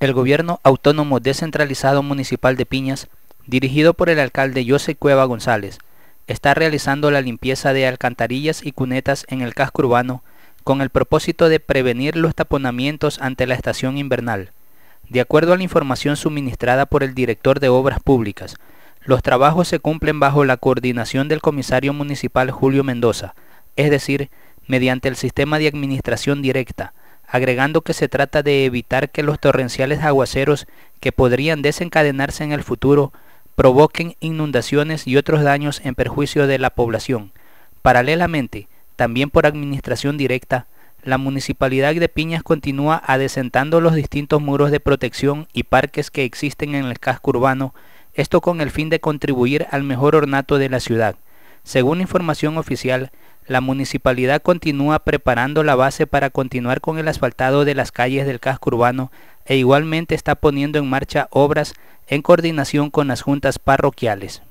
El gobierno autónomo descentralizado municipal de Piñas, dirigido por el alcalde José Cueva González, está realizando la limpieza de alcantarillas y cunetas en el casco urbano con el propósito de prevenir los taponamientos ante la estación invernal. De acuerdo a la información suministrada por el director de Obras Públicas, los trabajos se cumplen bajo la coordinación del comisario municipal Julio Mendoza, es decir, mediante el sistema de administración directa, agregando que se trata de evitar que los torrenciales aguaceros que podrían desencadenarse en el futuro provoquen inundaciones y otros daños en perjuicio de la población. Paralelamente, también por administración directa, la Municipalidad de Piñas continúa adesentando los distintos muros de protección y parques que existen en el casco urbano, esto con el fin de contribuir al mejor ornato de la ciudad. Según información oficial, la municipalidad continúa preparando la base para continuar con el asfaltado de las calles del casco urbano e igualmente está poniendo en marcha obras en coordinación con las juntas parroquiales.